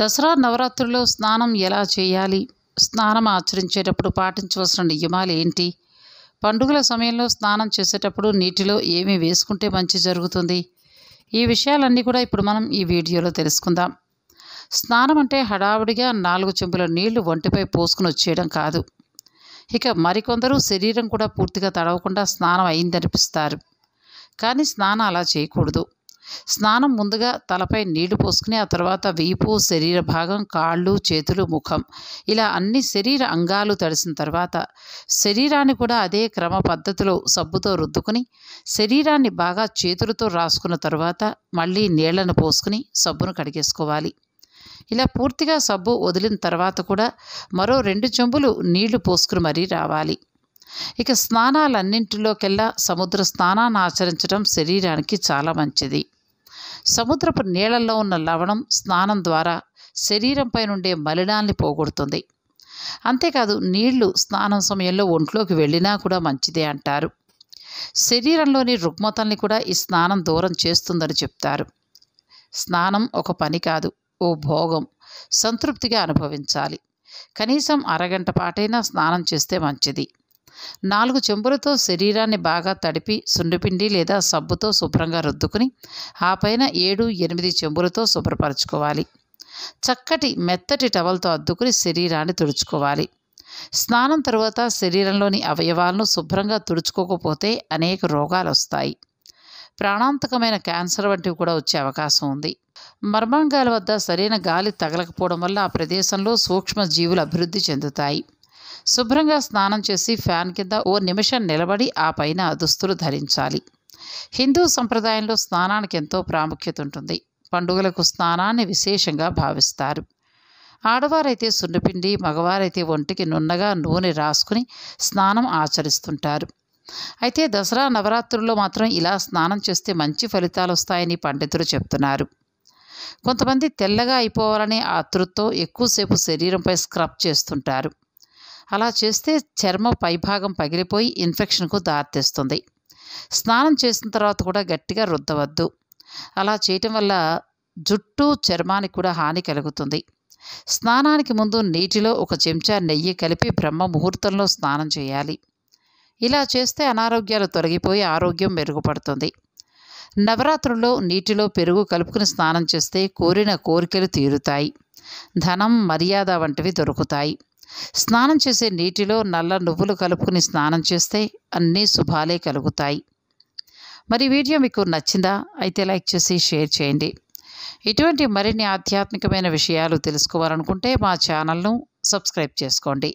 దసరా నవరాత్రుల్లో స్నానం ఎలా చేయాలి స్నానం ఆచరించేటప్పుడు పాటించవలసిన నియమాలు ఏంటి పండుగల సమయంలో స్నానం చేసేటప్పుడు నీటిలో ఏమి వేసుకుంటే మంచి జరుగుతుంది ఈ విషయాలన్నీ కూడా ఇప్పుడు మనం ఈ వీడియోలో తెలుసుకుందాం స్నానం అంటే హడావుడిగా నాలుగు చెంబుల నీళ్లు ఒంటిపై పోసుకుని వచ్చేయడం కాదు ఇక మరికొందరు శరీరం కూడా పూర్తిగా తడవకుండా స్నానం అయిందనిపిస్తారు కానీ స్నానం అలా చేయకూడదు స్నానం ముందుగా తలపై నీళ్లు పోసుకుని ఆ తర్వాత వీపు శరీర భాగం కాళ్ళు చేతులు ముఖం ఇలా అన్ని శరీర అంగాలు తడిసిన తర్వాత శరీరాన్ని కూడా అదే క్రమ పద్ధతిలో సబ్బుతో రుద్దుకుని శరీరాన్ని బాగా చేతులతో రాసుకున్న తర్వాత మళ్ళీ నీళ్లను పోసుకుని సబ్బును కడిగేసుకోవాలి ఇలా పూర్తిగా సబ్బు వదిలిన తర్వాత కూడా మరో రెండు చెంబులు నీళ్లు పోసుకుని మరీ రావాలి ఇక స్నానాలన్నింటిలోకెల్లా సముద్ర స్నానాన్ని ఆచరించడం శరీరానికి చాలా మంచిది సముద్రపు నీళ్లలో ఉన్న లవణం స్నానం ద్వారా శరీరంపై నుండే మలినాల్ని పోగొడుతుంది అంతేకాదు నీళ్లు స్నానం సమయంలో ఒంట్లోకి వెళ్ళినా కూడా మంచిదే అంటారు శరీరంలోని రుగ్మతల్ని కూడా ఈ స్నానం దూరం చేస్తుందని చెప్తారు స్నానం ఒక పని కాదు ఓ భోగం సంతృప్తిగా అనుభవించాలి కనీసం అరగంట పాటైనా స్నానం చేస్తే మంచిది నాలుగు చెంబులతో శరీరాన్ని బాగా తడిపి సుండిపిండి లేదా సబ్బుతో శుభ్రంగా రుద్దుకుని ఆ పైన ఏడు ఎనిమిది చెంబులతో శుభ్రపరచుకోవాలి చక్కటి మెత్తటి టవల్తో అద్దుకుని శరీరాన్ని తుడుచుకోవాలి స్నానం తరువాత శరీరంలోని అవయవాలను శుభ్రంగా తుడుచుకోకపోతే అనేక రోగాలు వస్తాయి ప్రాణాంతకమైన క్యాన్సర్ వంటివి కూడా వచ్చే అవకాశం ఉంది మర్మాంగాల వద్ద సరైన గాలి తగలకపోవడం వల్ల ఆ ప్రదేశంలో సూక్ష్మ జీవులు అభివృద్ధి చెందుతాయి శుభ్రంగా స్నానం చేసి ఫ్యాన్ కింద ఓ నిమిషం నిలబడి ఆ పైన దుస్తులు ధరించాలి హిందూ సంప్రదాయంలో స్నానానికి ఎంతో ప్రాముఖ్యత ఉంటుంది పండుగలకు స్నానాన్ని విశేషంగా భావిస్తారు ఆడవారైతే సున్నపిండి మగవారైతే ఒంటికి నున్నగా నూనె రాసుకుని స్నానం ఆచరిస్తుంటారు అయితే దసరా నవరాత్రుల్లో మాత్రం ఇలా స్నానం చేస్తే మంచి ఫలితాలు వస్తాయని పండితులు చెప్తున్నారు కొంతమంది తెల్లగా అయిపోవాలనే ఆతృతో ఎక్కువసేపు శరీరంపై స్క్రబ్ చేస్తుంటారు అలా చేస్తే చర్మ పైభాగం పగిలిపోయి ఇన్ఫెక్షన్కు దారితీస్తుంది స్నానం చేసిన తర్వాత కూడా గట్టిగా రుద్దవద్దు అలా చేయటం వల్ల జుట్టు చర్మానికి కూడా హాని కలుగుతుంది స్నానానికి ముందు నీటిలో ఒక చెంచా నెయ్యి కలిపి బ్రహ్మ ముహూర్తంలో స్నానం చేయాలి ఇలా చేస్తే అనారోగ్యాలు తొలగిపోయి ఆరోగ్యం మెరుగుపడుతుంది నవరాత్రుల్లో నీటిలో పెరుగు కలుపుకుని స్నానం చేస్తే కోరిన కోరికలు తీరుతాయి ధనం మర్యాద వంటివి దొరుకుతాయి స్నానం చేసే నీటిలో నల్ల నువ్వులు కలుపుకుని స్నానం చేస్తే అన్నీ శుభాలే కలుగుతాయి మరి వీడియో మీకు నచ్చిందా అయితే లైక్ చేసి షేర్ చేయండి ఇటువంటి మరిన్ని ఆధ్యాత్మికమైన విషయాలు తెలుసుకోవాలనుకుంటే మా ఛానల్ను సబ్స్క్రైబ్ చేసుకోండి